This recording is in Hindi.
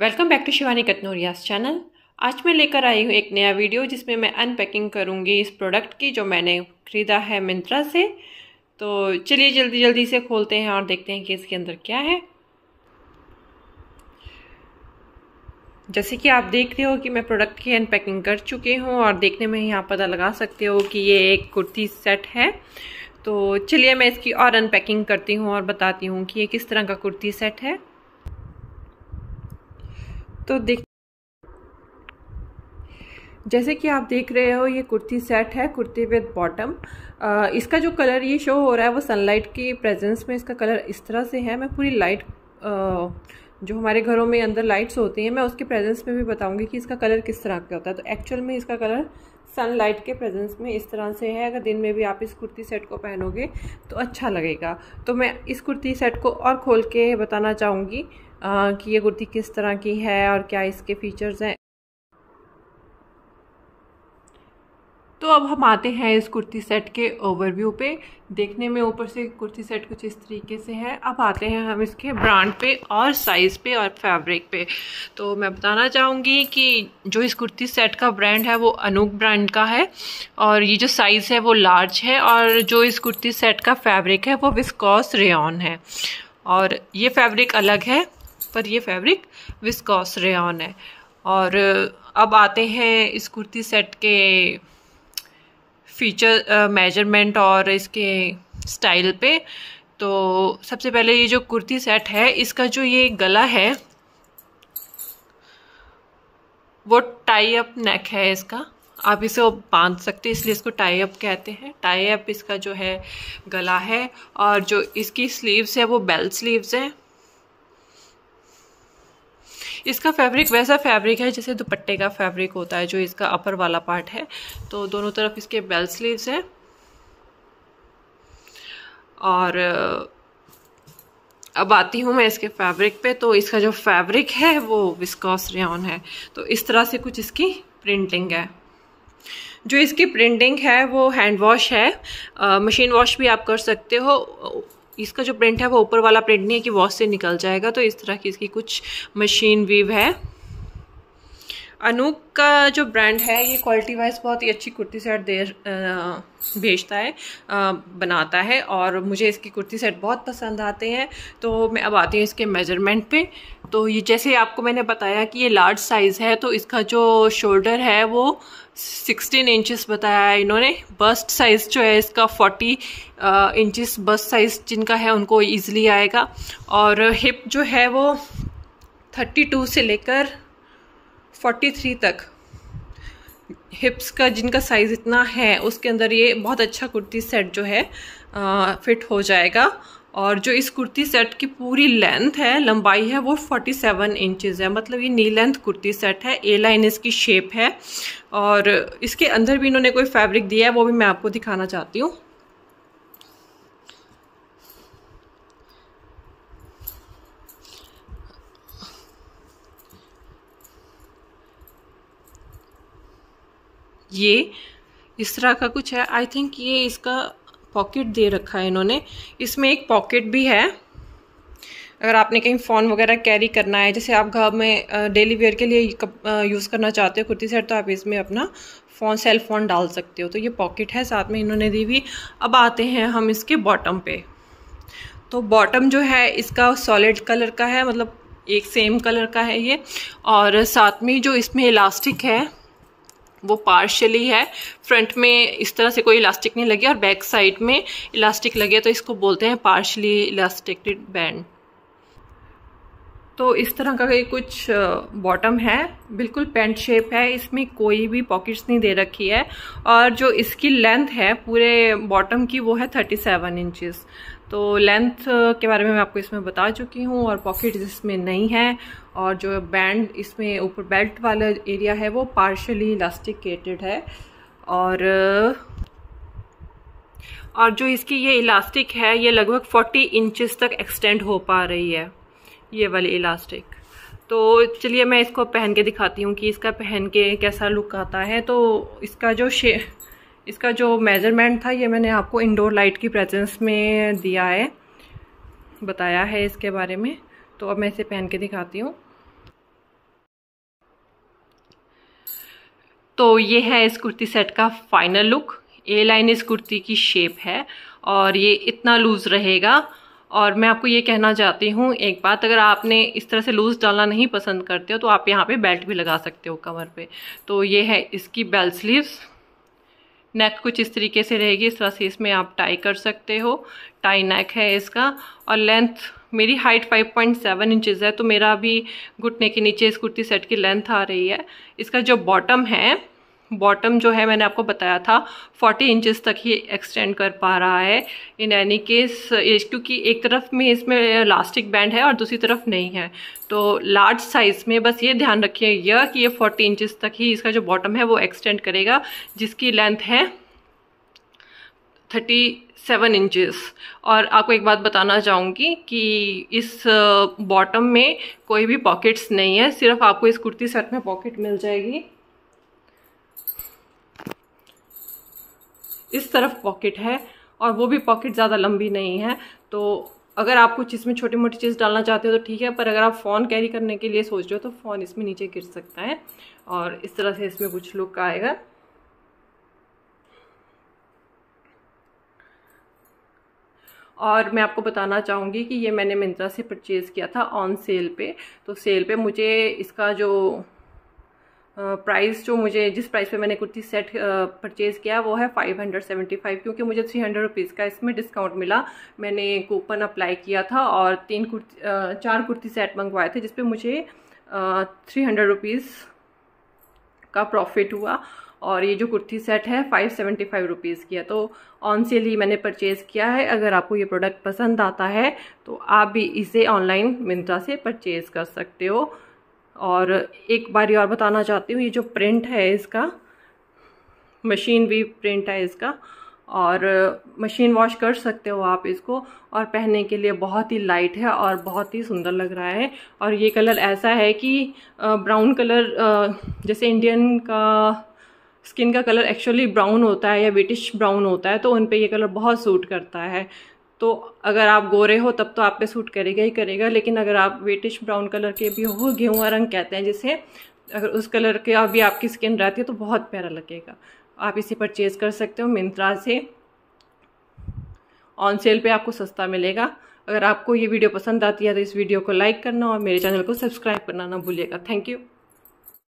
welcome back to Shivani Katnoria's channel आज मैं लेकर आई हूँ एक नया वीडियो जिसमें मैं अनपैकिंग करूँगी इस प्रोडक्ट की जो मैंने ख़रीदा है मिंत्रा से तो चलिए जल्दी जल्दी से खोलते हैं और देखते हैं कि इसके अंदर क्या है जैसे कि आप देख रहे हो कि मैं प्रोडक्ट की अनपैकिंग कर चुकी हूँ और देखने में यहाँ पता लगा सकते हो कि ये एक कुर्ती सेट है तो चलिए मैं इसकी और अनपैकिंग करती हूँ और बताती हूँ कि ये किस तरह का कुर्ती सेट है तो देख जैसे कि आप देख रहे हो ये कुर्ती सेट है कुर्ती विद बॉटम इसका जो कलर ये शो हो रहा है वो सनलाइट के प्रेजेंस में इसका कलर इस तरह से है मैं पूरी लाइट आ, जो हमारे घरों में अंदर लाइट्स होती हैं मैं उसके प्रेजेंस में भी बताऊंगी कि इसका कलर किस तरह का होता है तो एक्चुअल में इसका कलर सनलाइट के प्रेजेंस में इस तरह से है अगर दिन में भी आप इस कुर्ती सेट को पहनोगे तो अच्छा लगेगा तो मैं इस कुर्ती सेट को और खोल के बताना चाहूँगी कि ये कुर्ती किस तरह की है और क्या इसके फ़ीचर्स हैं तो अब हम आते हैं इस कुर्ती सेट के ओवरव्यू पे देखने में ऊपर से कुर्ती सेट कुछ इस तरीके से है अब आते हैं हम इसके ब्रांड पे और साइज़ पे और फैब्रिक पे तो मैं बताना चाहूँगी कि जो इस कुर्ती सेट का ब्रांड है वो अनूक ब्रांड का है और ये जो साइज़ है वो लार्ज है और जो इस कुर्ती सेट का फैब्रिक है वो विस्कॉस रेन है और ये फैब्रिक अलग है पर ये फैब्रिक विस्कॉस रेन है और अब आते हैं इस कुर्ती सेट के फीचर मेजरमेंट और इसके स्टाइल पे तो सबसे पहले ये जो कुर्ती सेट है इसका जो ये गला है वो टाई अप नेक है इसका आप इसे बांध सकते हैं इसलिए इसको टाई अप कहते हैं टाई अप इसका जो है गला है और जो इसकी स्लीव्स है वो बेल्ट स्लीव्स हैं इसका फैब्रिक वैसा फैब्रिक है जैसे दुपट्टे का फैब्रिक होता है जो इसका अपर वाला पार्ट है तो दोनों तरफ इसके बेल स्लीव्स हैं और अब आती हूँ मैं इसके फैब्रिक पे तो इसका जो फैब्रिक है वो विस्कॉस रेन है तो इस तरह से कुछ इसकी प्रिंटिंग है जो इसकी प्रिंटिंग है वो हैंड वॉश है मशीन वॉश भी आप कर सकते हो इसका जो प्रिंट है वो ऊपर वाला प्रिंट नहीं है कि वॉश से निकल जाएगा तो इस तरह की इसकी कुछ मशीन वीव है अनूप का जो ब्रांड है ये क्वालिटी वाइज बहुत ही अच्छी कुर्ती सेट दे भेजता है आ, बनाता है और मुझे इसकी कुर्ती सेट बहुत पसंद आते हैं तो मैं अब आती हूँ इसके मेज़रमेंट पे तो ये जैसे आपको मैंने बताया कि ये लार्ज साइज़ है तो इसका जो शोल्डर है वो 16 इंचेस बताया है इन्होंने बस्ट साइज़ जो है इसका 40 इंचेस बस्ट साइज़ जिनका है उनको ईजिली आएगा और हिप जो है वो 32 से लेकर फोर्टी थ्री तक हिप्स का जिनका साइज़ इतना है उसके अंदर ये बहुत अच्छा कुर्ती सेट जो है आ, फिट हो जाएगा और जो इस कुर्ती सेट की पूरी लेंथ है लंबाई है वो 47 सेवन इंचज़ है मतलब ये नी लेंथ कुर्ती सेट है ए लाइन इसकी शेप है और इसके अंदर भी इन्होंने कोई फैब्रिक दिया है वो भी मैं आपको दिखाना चाहती हूँ ये इस तरह का कुछ है आई थिंक ये इसका पॉकेट दे रखा है इन्होंने इसमें एक पॉकेट भी है अगर आपने कहीं फ़ोन वगैरह कैरी करना है जैसे आप घर में डेली वेयर के लिए यूज़ करना चाहते हो कुर्ती सेट तो आप इसमें अपना फ़ोन सेल फ़ोन डाल सकते हो तो ये पॉकेट है साथ में इन्होंने दी हुई अब आते हैं हम इसके बॉटम पे तो बॉटम जो है इसका सॉलिड कलर का है मतलब एक सेम कलर का है ये और साथ में जो इसमें इलास्टिक है वो पार्शली है फ्रंट में इस तरह से कोई इलास्टिक नहीं लगी और बैक साइड में इलास्टिक लगे तो इसको बोलते हैं पार्शली इलास्टिकेड बैंड तो इस तरह का ये कुछ बॉटम है बिल्कुल पेंट शेप है इसमें कोई भी पॉकेट्स नहीं दे रखी है और जो इसकी लेंथ है पूरे बॉटम की वो है 37 सेवन इंचज़ तो लेंथ के बारे में मैं आपको इसमें बता चुकी हूँ और पॉकेट इसमें नहीं है और जो बैंड इसमें ऊपर बेल्ट वाला एरिया है वो पार्शली इलास्टिकेटेड है और और जो इसकी ये इलास्टिक है ये लगभग 40 इंचेस तक एक्सटेंड हो पा रही है ये वाली इलास्टिक तो चलिए मैं इसको पहन के दिखाती हूँ कि इसका पहन के कैसा लुक आता है तो इसका जो शे इसका जो मेज़रमेंट था ये मैंने आपको इंडोर लाइट की प्रेजेंस में दिया है बताया है इसके बारे में तो अब मैं इसे पहन के दिखाती हूँ तो ये है इस कुर्ती सेट का फाइनल लुक ए लाइन इस कुर्ती की शेप है और ये इतना लूज़ रहेगा और मैं आपको ये कहना चाहती हूँ एक बात अगर आपने इस तरह से लूज़ डालना नहीं पसंद करते हो तो आप यहाँ पे बेल्ट भी लगा सकते हो कमर पे तो ये है इसकी बेल स्लीव्स नेक कुछ इस तरीके से रहेगी इस तरह से इसमें आप टाई कर सकते हो टाई नेक है इसका और लेंथ मेरी हाइट 5.7 पॉइंट है तो मेरा अभी घुटने के नीचे इस कुर्ती सेट की लेंथ आ रही है इसका जो बॉटम है बॉटम जो है मैंने आपको बताया था 40 इंचेस तक ही एक्सटेंड कर पा रहा है इन एनी केस क्योंकि एक तरफ में इसमें इलास्टिक बैंड है और दूसरी तरफ नहीं है तो लार्ज साइज़ में बस ये ध्यान रखिए यह कि ये 40 इंचेस तक ही इसका जो बॉटम है वो एक्सटेंड करेगा जिसकी लेंथ है थर्टी सेवन इंचज़ और आपको एक बात बताना चाहूँगी कि इस बॉटम uh, में कोई भी पॉकेट्स नहीं है सिर्फ आपको इस कुर्ती सेट में पॉकेट मिल जाएगी इस तरफ पॉकेट है और वो भी पॉकेट ज़्यादा लंबी नहीं है तो अगर आप कुछ इसमें छोटी मोटी चीज़ डालना चाहते हो तो ठीक है पर अगर आप फ़ोन कैरी करने के लिए सोच रहे हो तो फ़ोन इसमें नीचे गिर सकता है और इस तरह से इसमें कुछ लुक आएगा और मैं आपको बताना चाहूँगी कि ये मैंने मिंत्रा से परचेज़ किया था ऑन सेल पे तो सेल पे मुझे इसका जो प्राइस जो मुझे जिस प्राइस पे मैंने कुर्ती सेट परचेज़ किया वो है 575 क्योंकि मुझे 300 रुपीज़ का इसमें डिस्काउंट मिला मैंने कूपन अप्लाई किया था और तीन कुर्ती चार कुर्ती सेट मंगवाए थे जिसपे मुझे थ्री हंड्रेड रुपीज़ का प्रॉफिट हुआ और ये जो कुर्ती सेट है फाइव सेवेंटी फाइव रुपीज़ की है तो ऑन सेल ही मैंने परचेज़ किया है अगर आपको ये प्रोडक्ट पसंद आता है तो आप भी इसे ऑनलाइन मिंत्रा से परचेज़ कर सकते हो और एक बार और बताना चाहती हूँ ये जो प्रिंट है इसका मशीन भी प्रिंट है इसका और मशीन वॉश कर सकते हो आप इसको और पहनने के लिए बहुत ही लाइट है और बहुत ही सुंदर लग रहा है और ये कलर ऐसा है कि ब्राउन कलर जैसे इंडियन का स्किन का कलर एक्चुअली ब्राउन होता है या ब्रिटिश ब्राउन होता है तो उन पे ये कलर बहुत सूट करता है तो अगर आप गोरे हो तब तो आप पे सूट करेगा ही करेगा लेकिन अगर आप वेटिश ब्राउन कलर के भी हो गेहूँ रंग कहते हैं जिसे अगर उस कलर के अभी आपकी स्किन रहती है तो बहुत प्यारा लगेगा आप इसे परचेज़ कर सकते हो मिंत्रा से ऑन सेल पे आपको सस्ता मिलेगा अगर आपको ये वीडियो पसंद आती है तो इस वीडियो को लाइक करना और मेरे चैनल को सब्सक्राइब करना ना भूलिएगा थैंक यू